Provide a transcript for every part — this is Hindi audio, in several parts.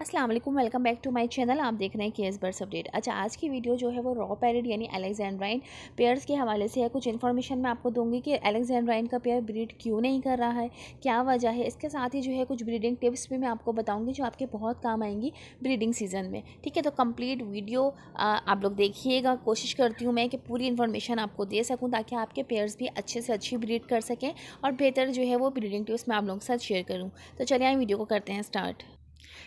अस्सलाम वालेकुम welcome back to my channel आप देख रहे हैं के एस बर्स अपडेट अच्छा आज की वीडियो जो है वो रॉ पैरेड यानी अलेक्जेंड्राइन पेयर्स के हवाले से है कुछ इन्फॉर्मेशन मैं आपको दूंगी कि अलेक्जेंड्राइन का पेयर ब्रीड क्यों नहीं कर रहा है क्या वजह है इसके साथ ही जो है कुछ ब्रीडिंग टिप्स भी मैं आपको बताऊँगी जो आपके बहुत काम आएंगी ब्रीडिंग सीजन में ठीक है तो कम्प्लीट वीडियो आप लोग देखिएगा कोशिश करती हूँ मैं कि पूरी इन्फॉर्मेशन आपको दे सकूँ ताकि आपके पेयर्स भी अच्छे से अच्छी ब्रीड कर सकें और बेहतर जो है वो ब्रीडिंग टिप्स मैं आप लोगों के साथ शेयर करूँ तो चलिए वीडियो को करते हैं स्टार्ट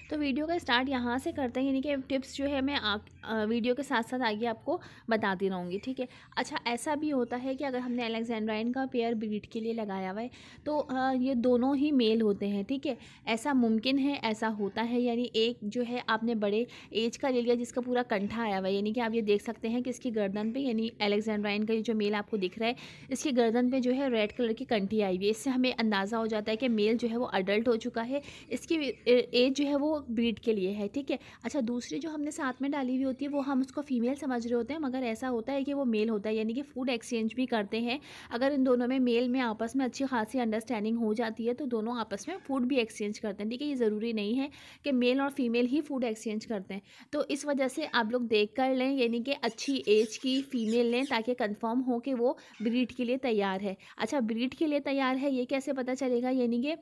तो वीडियो का स्टार्ट यहाँ से करते हैं यानी कि टिप्स जो है मैं आप वीडियो के साथ साथ आगे आपको बताती रहूँगी ठीक है अच्छा ऐसा भी होता है कि अगर हमने अलेक्जेंड्राइन का पेयर ब्रीड के लिए लगाया हुआ है तो आ, ये दोनों ही मेल होते हैं ठीक है ऐसा मुमकिन है ऐसा होता है यानी एक जो है आपने बड़े एज का ले लिया जिसका पूरा कंठा आया हुआ है यानी कि आप ये देख सकते हैं कि इसकी गर्दन पर यानी अलेक्जेंड्राइन का जो मेल आपको दिख रहा है इसकी गर्दन पर जो है रेड कलर की कंठी आई हुई है इससे हमें अंदाज़ा हो जाता है कि मेल जो है वो अडल्ट हो चुका है इसकी एज जो है है वो ब्रीड के लिए है ठीक है अच्छा दूसरी जो हमने साथ में डाली हुई होती है वो हम उसको फीमेल समझ रहे होते हैं मगर ऐसा होता है कि वो मेल होता है यानी कि फूड एक्सचेंज भी करते हैं अगर इन दोनों में मेल में आपस में अच्छी खासी अंडरस्टैंडिंग हो जाती है तो दोनों आपस में फूड भी एक्सचेंज करते हैं ठीक है ये ज़रूरी नहीं है कि मेल और फीमेल ही फूड एक्सचेंज करते हैं तो इस वजह से आप लोग देख कर लें यानी कि अच्छी एज की फ़ीमेल लें ताकि कन्फर्म हो कि वो ब्रीड के लिए तैयार है अच्छा ब्रीड के लिए तैयार है ये कैसे पता चलेगा यानी कि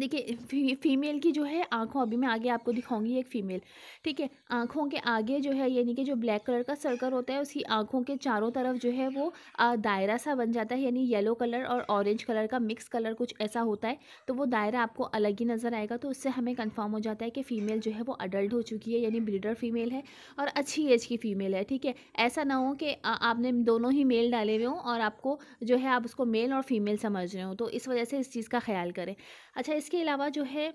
देखिए फी, फीमेल की जो है आँखों अभी मैं आगे आपको दिखाऊंगी एक फीमेल ठीक है आँखों के आगे जो है यानी कि जो ब्लैक कलर का सर्कल होता है उसकी आँखों के चारों तरफ जो है वो दायरा सा बन जाता है यानी येलो कलर और ऑरेंज कलर का मिक्स कलर कुछ ऐसा होता है तो वो दायरा आपको अलग ही नज़र आएगा तो उससे हमें कन्फर्म हो जाता है कि फ़ीमेल जो है वो अडल्ट हो चुकी है यानी ब्रीडर फीमेल है और अच्छी एज की फ़ीमेल है ठीक है ऐसा ना हो कि आपने दोनों ही मेल डाले हुए हों और आपको जो है आप उसको मेल और फीमेल समझ रहे हो तो इस वजह से इस चीज़ का ख्याल करें अच्छा इसके अलावा जो है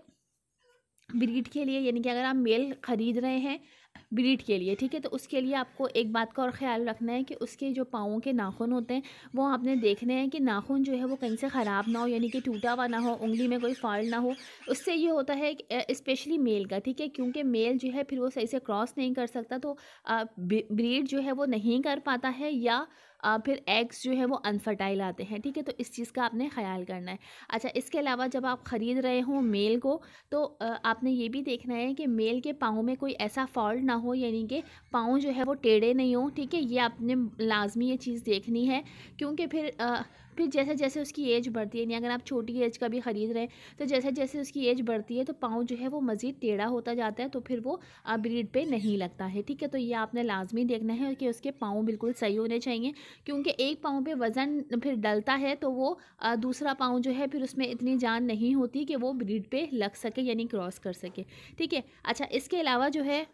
ब्रीड के लिए यानी कि अगर आप मेल ख़रीद रहे हैं ब्रीड के लिए ठीक है तो उसके लिए आपको एक बात का और ख्याल रखना है कि उसके जो पाँवों के नाखून होते हैं वो आपने देखने हैं कि नाखून जो है वो कहीं से ख़राब ना हो यानी कि टूटा हुआ ना हो उंगली में कोई फॉल्ट ना हो उससे ये होता है स्पेशली मेल का ठीक है क्योंकि मेल जो है फिर वो सही से क्रॉस नहीं कर सकता तो ब्रीड जो है वो नहीं कर पाता है या फिर एग्स जो है वो अनफर्टाइल आते हैं ठीक है तो इस चीज़ का आपने ख्याल करना है अच्छा इसके अलावा जब आप ख़रीद रहे हों मेल को तो आपने ये भी देखना है कि मेल के पाँव में कोई ऐसा फॉल्ट ना हो यानी कि पाँव जो है वो टेढ़े नहीं हों ठीक है ये आपने लाजमी ये चीज़ देखनी है क्योंकि फिर फिर जैसे जैसे उसकी एज बढ़ती है यानी अगर आप छोटी एज का भी ख़रीद रहे हैं तो जैसे जैसे उसकी एज बढ़ती है तो पाँव जो है वो मज़ीद टेढ़ा होता जाता है तो फिर वो ब्रीड पे नहीं लगता है ठीक है तो ये आपने लाजमी देखना है कि उसके पाँव बिल्कुल सही होने चाहिए क्योंकि एक पाँव पर वज़न फिर डलता है तो वो दूसरा पाँव जो है फिर उसमें इतनी जान नहीं होती कि वो ब्रीड पर लग सके यानी क्रॉस कर सके ठीक है अच्छा इसके अलावा जो है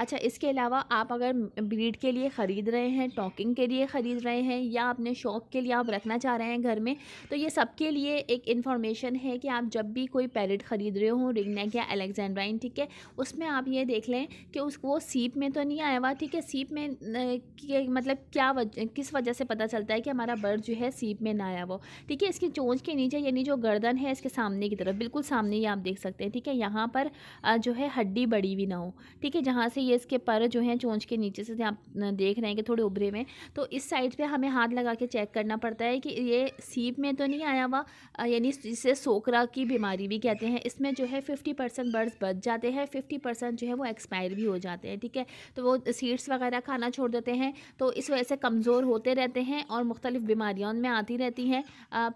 अच्छा इसके अलावा आप अगर ब्रीड के लिए ख़रीद रहे हैं टॉकिंग के लिए ख़रीद रहे हैं या अपने शौक़ के लिए आप रखना चाह रहे हैं घर में तो ये सबके लिए एक इन्फॉर्मेशन है कि आप जब भी कोई पैरेट ख़रीद रहे हो रिंगनेक या अलेक्जेंड्राइन ठीक है उसमें आप ये देख लें कि उस वो सीप में तो नहीं आया हुआ ठीक है सीप में मतलब क्या वज, किस वजह से पता चलता है कि हमारा बर्ड जो है सीप में ना आया वो ठीक है इसकी चोंच के नीचे यानी जो गर्दन है इसके सामने की तरफ बिल्कुल सामने ही आप देख सकते हैं ठीक है यहाँ पर जो है हड्डी बड़ी हुई ना हो ठीक है जहाँ से ये इसके पर जो हैं चोंच के नीचे से आप देख रहे हैं कि थोड़े उभरे हुए तो इस साइड पे हमें हाथ लगा के चेक करना पड़ता है कि ये सीप में तो नहीं आया हुआ यानी जिसे सोकरा की बीमारी भी कहते हैं इसमें जो है फिफ्टी परसेंट बर्ड्स बच जाते हैं फिफ्टी परसेंट जो है वो एक्सपायर भी हो जाते हैं ठीक है तो वो सीड्स वगैरह खाना छोड़ देते हैं तो इस वजह से कमज़ोर होते रहते हैं और मुख्तलिफ बीमारियाँ उनमें आती रहती हैं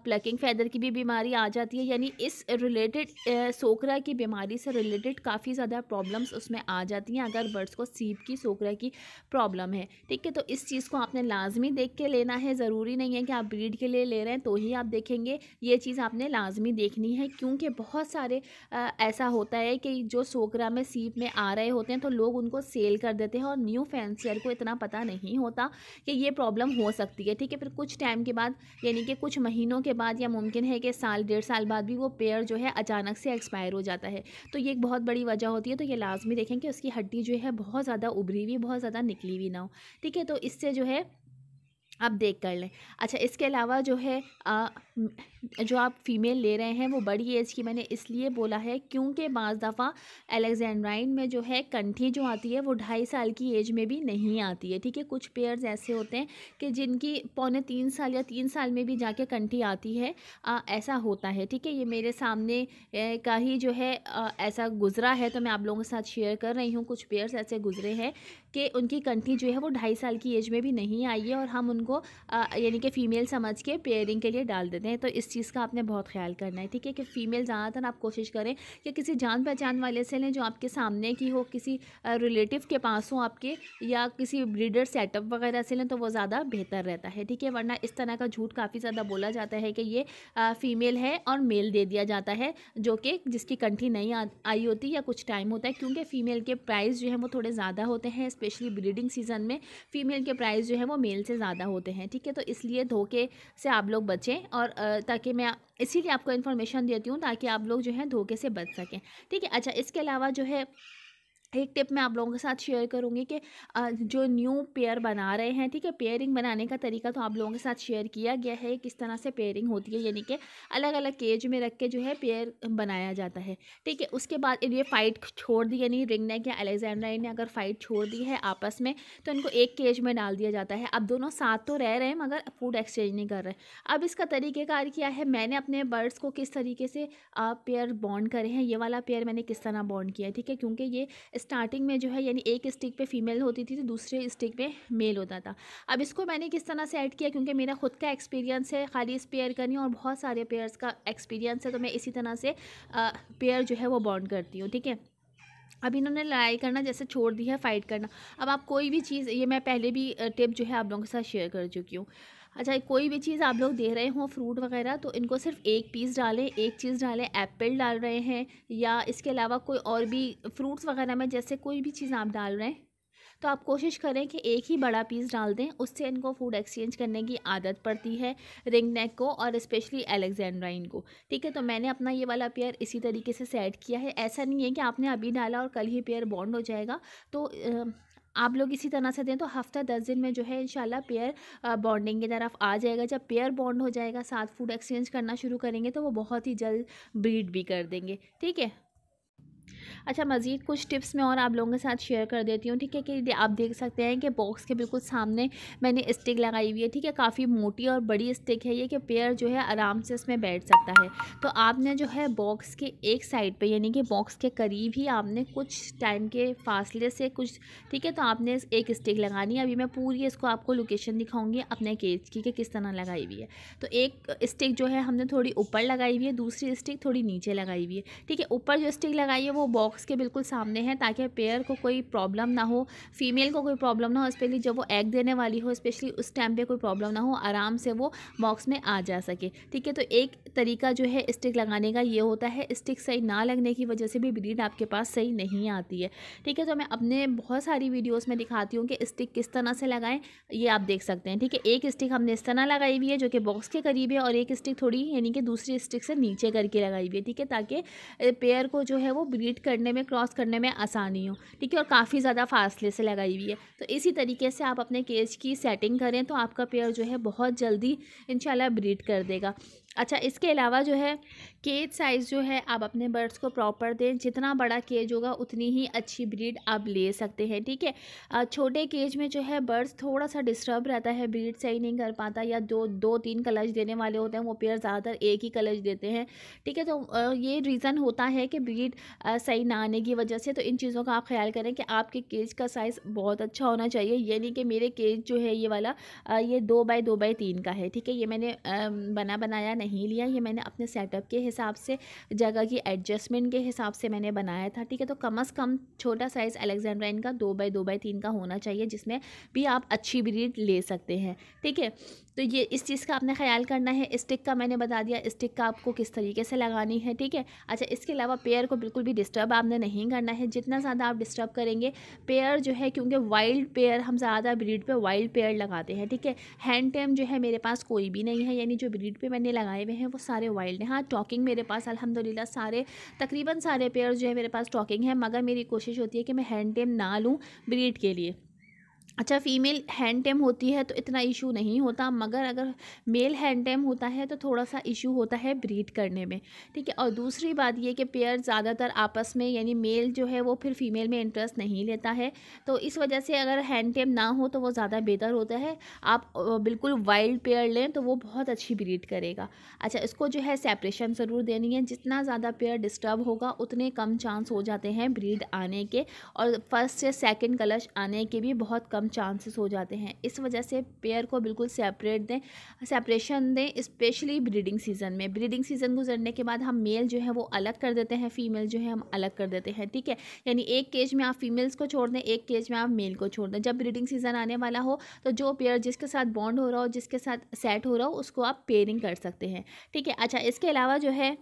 प्लकिंग फैदर की भी बीमारी आ जाती है यानी इस रिलेटेड सोकरा की बीमारी से रिलेटेड काफ़ी ज़्यादा प्रॉब्लम्स उसमें आ जाती हैं अगर यूनिवर्स को सीप की सोकरा की प्रॉब्लम है ठीक है तो इस चीज़ को आपने लाजमी देख के लेना है ज़रूरी नहीं है कि आप ब्रीड के लिए ले रहे हैं तो ही आप देखेंगे ये चीज़ आपने लाजमी देखनी है क्योंकि बहुत सारे आ, ऐसा होता है कि जो सोकरा में सीप में आ रहे होते हैं तो लोग उनको सेल कर देते हैं और न्यू फैंसियर को इतना पता नहीं होता कि ये प्रॉब्लम हो सकती है ठीक है फिर कुछ टाइम के बाद यानी कि कुछ महीनों के बाद या मुमकिन है कि साल डेढ़ साल बाद भी वो पेयर जो है अचानक से एक्सपायर हो जाता है तो ये एक बहुत बड़ी वजह होती है तो ये लाजमी देखें कि उसकी हड्डी जो है है बहुत ज़्यादा उभरी हुई बहुत ज़्यादा निकली हुई ना हो ठीक है तो इससे जो है आप देख कर लें अच्छा इसके अलावा जो है आ, जो आप फ़ीमेल ले रहे हैं वो बड़ी एज की मैंने इसलिए बोला है क्योंकि बज दफ़ा एलेक्जेंड्राइन में जो है कंठी जो आती है वो ढाई साल की एज में भी नहीं आती है ठीक है कुछ पेयर्स ऐसे होते हैं कि जिनकी पौने तीन साल या तीन साल में भी जाके कंठी आती है आ, ऐसा होता है ठीक है ये मेरे सामने का ही जो है आ, ऐसा गुज़रा है तो मैं आप लोगों के साथ शेयर कर रही हूँ कुछ पेयर्स ऐसे गुज़रे हैं कि उनकी कंठी जो है वो ढाई साल की एज में भी नहीं आई है और हम उनको को यानी कि फ़ीमेल समझ के पेयरिंग के लिए डाल देते हैं तो इस चीज़ का आपने बहुत ख्याल करना है ठीक है कि फ़ीमेल ज़्यादातर आप कोशिश करें कि किसी जान पहचान वाले से लें जो आपके सामने की हो किसी रिलेटिव के पास हो आपके या किसी ब्रीडर सेटअप वगैरह से लें तो वो ज़्यादा बेहतर रहता है ठीक है वरना इस तरह का झूठ काफ़ी ज़्यादा बोला जाता है कि ये फ़ीमेल है और मेल दे दिया जाता है जो कि जिसकी कंठी नहीं आई होती या कुछ टाइम होता है क्योंकि फ़ीमेल के प्राइस जो है वो थोड़े ज़्यादा होते हैं स्पेशली ब्रीडिंग सीज़न में फ़ीमेल के प्राइस जो है वो मेल से ज़्यादा हो होते हैं ठीक है तो इसलिए धोखे से आप लोग बचें और ताकि मैं इसीलिए आपको इन्फॉर्मेशन देती हूँ ताकि आप लोग जो है धोखे से बच सकें ठीक है अच्छा इसके अलावा जो है एक टिप मैं आप लोगों के साथ शेयर करूँगी कि जो न्यू पेयर बना रहे हैं ठीक है पेयरिंग बनाने का तरीका तो आप लोगों के साथ शेयर किया गया है किस तरह से पेयरिंग होती है यानी कि अलग अलग केज में रख के जो है पेयर बनाया जाता है ठीक है उसके बाद ये फ़ाइट छोड़ दी यानी रिंग नेक या अलेक्जेंड्रा ने अगर फ़ाइट छोड़ दी है आपस में तो इनको एक केज में डाल दिया जाता है अब दोनों साथ तो रह रहे हैं मगर फूड एक्सचेंज नहीं कर रहे अब इसका तरीक़ेकार किया है मैंने अपने बर्ड्स को किस तरीके से पेयर बॉन्ड करे हैं ये वाला पेयर मैंने किस तरह बॉन्ड किया है ठीक है क्योंकि ये स्टार्टिंग में जो है यानी एक स्टिक पे फीमेल होती थी तो दूसरे स्टिक पे मेल होता था अब इसको मैंने किस तरह से ऐड किया क्योंकि मेरा खुद का एक्सपीरियंस है खाली इस पेयर का नहीं और बहुत सारे पेयर्स का एक्सपीरियंस है तो मैं इसी तरह से पेयर जो है वो बॉन्ड करती हूँ ठीक है अब इन्होंने लड़ाई करना जैसे छोड़ दी है फ़ाइट करना अब आप कोई भी चीज़ ये मैं पहले भी टिप जो है आप लोगों के साथ शेयर कर चुकी हूँ अच्छा कोई भी चीज़ आप लोग दे रहे हों फ्रूट वगैरह तो इनको सिर्फ एक पीस डालें एक चीज़ डालें एप्पल डाल रहे हैं या इसके अलावा कोई और भी फ्रूट्स वगैरह में जैसे कोई भी चीज़ आप डाल रहे हैं तो आप कोशिश करें कि एक ही बड़ा पीस डाल दें उससे इनको फूड एक्सचेंज करने की आदत पड़ती है रिंग नेक को और स्पेशली एलेक्जेंड्राइन को ठीक है तो मैंने अपना ये वाला पेयर इसी तरीके से सेट किया है ऐसा नहीं है कि आपने अभी डाला और कल ही पेयर बॉन्ड हो जाएगा तो आप लोग इसी तरह से दें तो हफ्ता दस दिन में जो है इंशाल्लाह पेयर बॉन्डिंग की तरफ आ जाएगा जब पेयर बॉन्ड हो जाएगा साथ फूड एक्सचेंज करना शुरू करेंगे तो वो बहुत ही जल्द ब्रीड भी कर देंगे ठीक है अच्छा मज़ीद कुछ टिप्स मैं और आप लोगों के साथ शेयर कर देती हूँ ठीक है कि आप देख सकते हैं कि बॉक्स के बिल्कुल सामने मैंने स्टिक लगाई हुई है ठीक है काफ़ी मोटी और बड़ी स्टिक है ये कि पेयर जो है आराम से उसमें बैठ सकता है तो आपने जो है बॉक्स के एक साइड पर यानी कि बॉक्स के करीब ही आपने कुछ टाइम के फासले से कुछ ठीक है तो आपने एक स्टिक लगानी है अभी मैं पूरी इसको आपको लोकेशन दिखाऊंगी अपने केज की कि किस तरह लगाई हुई है तो एक स्टिक जो है हमने थोड़ी ऊपर लगाई हुई है दूसरी स्टिक थोड़ी नीचे लगाई हुई है ठीक है ऊपर जो स्टिक लगाई है वो बॉक्स के बिल्कुल सामने है ताकि पेयर को कोई प्रॉब्लम ना हो फीमेल को कोई प्रॉब्लम ना हो स्पेशली जब वो एग देने वाली हो स्पेशली उस टाइम पर कोई प्रॉब्लम ना हो आराम से वो बॉक्स में आ जा सके ठीक है तो एक तरीका जो है स्टिक लगाने का ये होता है स्टिक सही ना लगने की वजह से भी ब्रीड आपके पास सही नहीं आती है ठीक है तो मैं अपने बहुत सारी वीडियोज़ में दिखाती हूँ कि स्टिक किस तरह से लगाएँ ये आप देख सकते हैं ठीक है एक स्टिक हमने इस तरह लगाई हुई है जो कि बॉक्स के करीब है और एक स्टिक थोड़ी यानी कि दूसरी स्टिक से नीचे करके लगाई हुई है ठीक है ताकि पेयर को जो है वो ब्रीड करने में क्रॉस करने में आसानी हो ठीक है और काफ़ी ज़्यादा फासले से लगाई हुई है तो इसी तरीके से आप अपने केज की सेटिंग करें तो आपका पेयर जो है बहुत जल्दी इन ब्रीड कर देगा अच्छा इसके अलावा जो है केज साइज़ जो है आप अपने बर्ड्स को प्रॉपर दें जितना बड़ा केज होगा उतनी ही अच्छी ब्रीड आप ले सकते हैं ठीक है छोटे केज में जो है बर्ड्स थोड़ा सा डिस्टर्ब रहता है ब्रीड सही नहीं कर पाता या दो दो तीन कलर्स देने वाले होते हैं वो पेयर ज़्यादातर एक ही कलर्स देते हैं ठीक है तो ये रीज़न होता है कि ब्रीड सही ना आने की वजह से तो इन चीज़ों का आप ख्याल करें कि आपके केज का साइज़ बहुत अच्छा होना चाहिए ये नहीं कि मेरे केज जो है ये वाला ये दो बाई दो बाई तीन का है ठीक है ये मैंने बना बनाया नहीं नहीं लिया ये मैंने अपने सेटअप के हिसाब से जगह की एडजस्टमेंट के हिसाब से मैंने बनाया था ठीक है तो कम अज़ कम छोटा साइज़ अलेक्जेंड्रा इनका दो बाई दो बाई तीन का होना चाहिए जिसमें भी आप अच्छी ब्रीड ले सकते हैं ठीक है तो ये इस चीज़ का आपने ख्याल करना है स्टिक का मैंने बता दिया स्टिक का आपको किस तरीके से लगानी है ठीक है अच्छा इसके अलावा पेयर को बिल्कुल भी डिस्टर्ब आपने नहीं करना है जितना ज़्यादा आप डिस्टर्ब करेंगे पेयर जो है क्योंकि वाइल्ड पेयर हम ज़्यादा ब्रीड पे वाइल्ड पेयर लगाते हैं ठीक है हैंड टेम जो है मेरे पास कोई भी नहीं है यानी जो ब्रीड पर मैंने लगाए हुए हैं वो सारे वाइल्ड हैं हाँ टॉकिंग मेरे पास अलहमदिल्ला सारे तकरीबन सारे पेयर जो है मेरे पास टॉकिंग है मगर मेरी कोशिश होती है कि मैं हैंड टेम ना लूँ ब्रीड के लिए अच्छा फीमेल हैंड टेम होती है तो इतना इशू नहीं होता मगर अगर मेल हैंड टेम होता है तो थोड़ा सा इशू होता है ब्रीड करने में ठीक है और दूसरी बात ये कि पेयर ज़्यादातर आपस में यानी मेल जो है वो फिर फीमेल में इंटरेस्ट नहीं लेता है तो इस वजह से अगर हैंड टेम ना हो तो वो ज़्यादा बेहतर होता है आप बिल्कुल वाइल्ड पेयर लें तो वो बहुत अच्छी ब्रीड करेगा अच्छा इसको जो है सेपरेशन ज़रूर देनी है जितना ज़्यादा पेयर डिस्टर्ब होगा उतने कम चांस हो जाते हैं ब्रीड आने के और फर्स्ट से सेकेंड कलश आने के भी बहुत कम कम चांसेस हो जाते हैं इस वजह से पेयर को बिल्कुल सेपरेट दें सेपरेशन दें स्पेशली ब्रीडिंग सीज़न में ब्रीडिंग सीज़न गुजरने के बाद हम मेल जो है वो अलग कर देते हैं फीमेल जो है हम अलग कर देते हैं ठीक है यानी एक केज में आप फीमेल्स को छोड़ दें एक केज में आप मेल को छोड़ दें जब ब्रीडिंग सीज़न आने वाला हो तो जो पेयर जिसके साथ बॉन्ड हो रहा हो जिसके साथ सेट हो रहा हो उसको आप पेयरिंग कर सकते हैं ठीक है अच्छा इसके अलावा जो है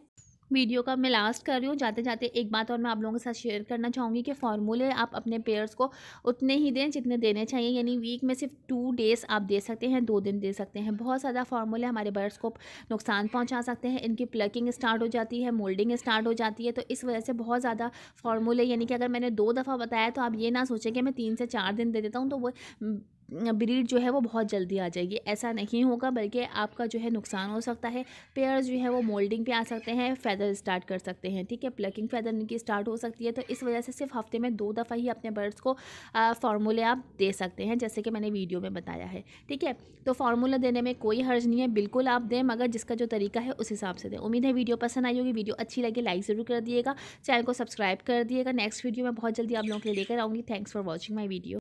वीडियो का मैं लास्ट कर रही हूँ जाते जाते एक बात और मैं आप लोगों के साथ शेयर करना चाहूँगी कि फार्मूले आप अपने पेयर्स को उतने ही दें जितने देने चाहिए यानी वीक में सिर्फ टू डेज़ आप दे सकते हैं दो दिन दे सकते हैं बहुत ज़्यादा फार्मूले हमारे बर्ड्स को नुकसान पहुँचा सकते हैं इनकी प्लकिंग स्टार्ट हो जाती है मोल्डिंग स्टार्ट हो जाती है तो इस वजह से बहुत ज़्यादा फार्मूले यानी कि अगर मैंने दो दफ़ा बताया तो आप ये ना सोचें कि मैं तीन से चार दिन दे देता हूँ तो वो ब्रीड जो है वो बहुत जल्दी आ जाएगी ऐसा नहीं होगा बल्कि आपका जो है नुकसान हो सकता है पेयर जो है वो मोल्डिंग पे आ सकते हैं फैदर स्टार्ट कर सकते हैं ठीक है प्लकिंग फैदर इनकी स्टार्ट हो सकती है तो इस वजह से सिर्फ हफ्ते में दो दफ़ा ही अपने बर्ड्स को फार्मूले आप दे सकते हैं जैसे कि मैंने वीडियो में बताया है ठीक है तो फार्मूला देने में कोई हर्ज नहीं है बिल्कुल आप दें मगर जिसका जो तरीका है उस हिसाब से दें उम्मीद है वीडियो पसंद आई होगी वीडियो अच्छी लगी लाइक ज़रूर कर दिएगा चैनल को सब्सक्राइब कर दिएगा नेक्स्ट वीडियो मैं बहुत जल्दी आप लोगों के लिए लेकर आऊँगी thanks for watching my video